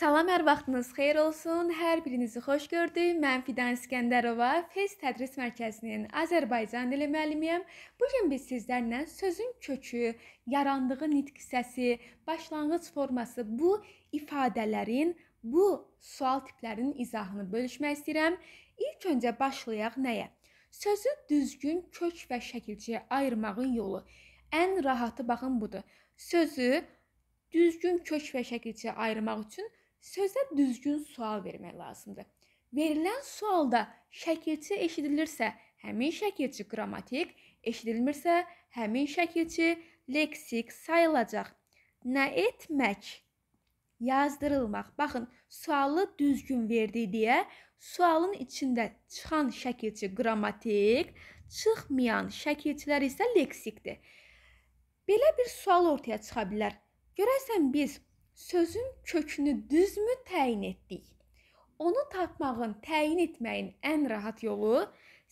Salam, hər vaxtınız xeyir olsun. Hər birinizi xoş gördük. Mən Fidan İskəndərova, Fez Tədris Mərkəzinin Azərbaycan dili müəllimiyəm. Bu gün biz sizlərlə sözün kökü, yarandığı nitq hissəsi, başlanğıc forması bu ifadələrin, bu sual tiplərinin izahını bölüşmək istəyirəm. İlk öncə başlayaq nəyə? Sözü düzgün kök və şəkilciyə ayırmağın yolu. Ən rahatı baxın budur. Sözü düzgün kök və şəkilciyə ayırmaq üçün Sözdə düzgün sual vermək lazımdır. Verilən sualda şəkilçi eşidilirsə, həmin şəkilçi qrammatik, eşidilmirsə, həmin şəkilçi leksik sayılacaq. Nə etmək? Yazdırılmaq. Baxın, sualı düzgün verdi deyə sualın içində çıxan şəkilçi qrammatik, çıxmayan şəkilçilər isə leksikdir. Belə bir sual ortaya çıxa bilər. Görəsən biz sözün kökünü düzmü təyin etdik. Onu tapmağın, təyin etməyin ən rahat yolu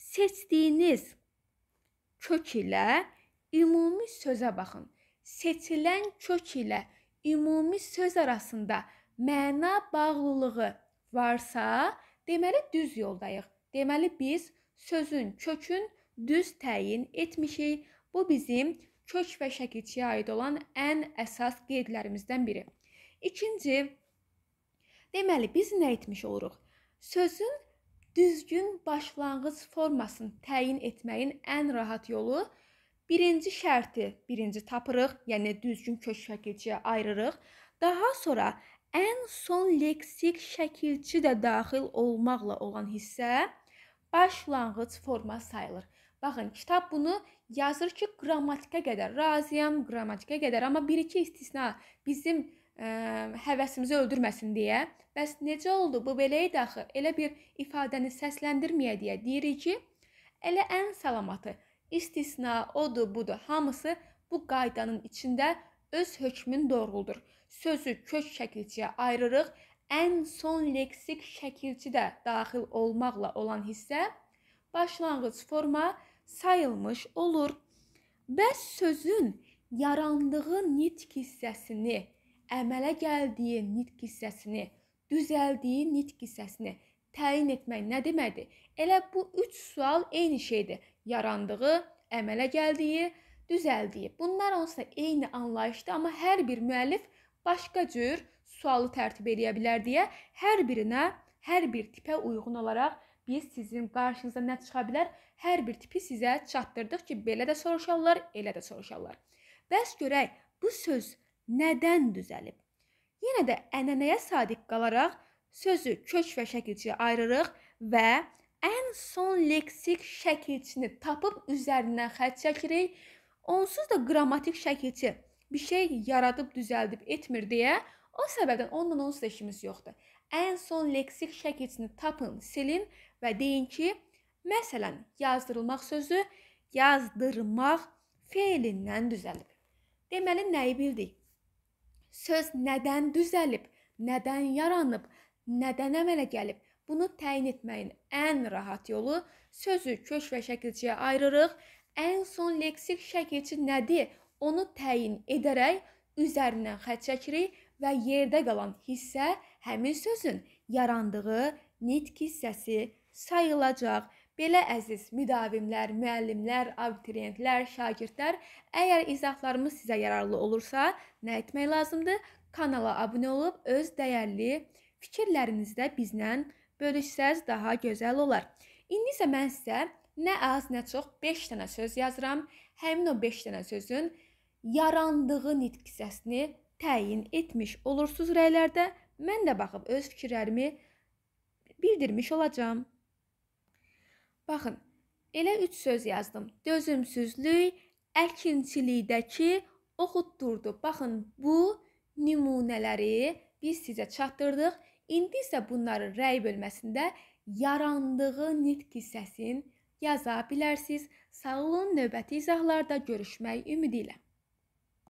seçdiyiniz kök ilə ümumi sözə baxın. Seçilən kök ilə ümumi söz arasında məna bağlılığı varsa, deməli düz yoldayıq. Deməli biz sözün kökün düz təyin etmişik. Bu bizim kök və şəkilçiyə aid olan ən əsas qeydlərimizdən biri. İkinci, deməli biz nə etmiş oluruq? Sözün düzgün başlanğıc formasını təyin etməyin ən rahat yolu birinci şərti birinci tapırıq, yəni düzgün kök şəkilçiyə ayırırıq. Daha sonra ən son leksik şəkilçi də daxil olmaqla olan hissə başlanğıc forma sayılır. Baxın, kitab bunu yazır ki, qrammatika qədər razıyam, qrammatika qədər, amma bir-iki istisna bizim ə, e, həvəsimizi öldürməsin deyə. Bəs necə oldu? Bu belə idi axı. Elə bir ifadəni səsləndirməyə deyə deyirik ki, elə ən salamatı istisna odur, budur. Hamısı bu qaydanın içində öz hökmün doğruldur. Sözü kök şəkilçiyə ayırırıq. Ən son leksik şəkilçi də daxil olmaqla olan hissə başlanğıc forma sayılmış olur. Bəs sözün yarandığı nitq hissəsini əmələ gəldiyi nitq hissəsini, düzəldiyi nitq hissəsini təyin etmək nə deməkdir? Elə bu 3 sual eyni şeydir. Yarandığı, əmələ gəldiyi, düzəldiyi. Bunlar onsuz da eyni anlayışdır, amma hər bir müəllif başqa cür sualı tərtib edə bilər deyə hər birinə, hər bir tipə uyğun olaraq biz sizin qarşınıza nə çıxa bilər? Hər bir tipi sizə çatdırdıq ki, belə də soruşarlar, elə də soruşarlar. Bəs görək bu söz nədən düzəlib? Yenə də ənənəyə sadiq qalaraq sözü kök və şəkilçiyə ayırırıq və ən son leksik şəkilçini tapıb üzərindən xətt çəkirik. Onsuz da qrammatik şəkilçi bir şey yaradıb düzəldib etmir deyə o səbəbdən onunla onsuz da işimiz yoxdur. Ən son leksik şəkilçini tapın, silin və deyin ki, məsələn, yazdırılmaq sözü yazdırmaq feilindən düzəlib. Deməli nəyi bildik? Söz nədən düzəlib, nədən yaranıb, nədən əmələ gəlib, bunu təyin etməyin ən rahat yolu sözü kök və şəkilçiyə ayırırıq. Ən son leksik şəkilçi nədir? Onu təyin edərək üzərindən xətt çəkirik və yerdə qalan hissə həmin sözün yarandığı nitq hissəsi sayılacaq Belə əziz müdavimlər, müəllimlər, abituriyentlər, şagirdlər, əgər izahlarımız sizə yararlı olursa, nə etmək lazımdır? Kanala abunə olub öz dəyərli fikirlərinizi də bizlə bölüşsəz daha gözəl olar. İndi isə mən sizə nə az, nə çox 5 dənə söz yazıram. Həmin o 5 dənə sözün yarandığı nitq hissəsini təyin etmiş olursunuz rəylərdə. Mən də baxıb öz fikirlərimi bildirmiş olacağam. Baxın, elə üç söz yazdım. Dözümsüzlük əkinçilikdəki oxutdurdu. Baxın, bu nümunələri biz sizə çatdırdıq. İndi isə bunların rəy bölməsində yarandığı nitq hissəsini yaza bilərsiniz. Sağ olun, növbəti izahlarda görüşmək ümidi ilə.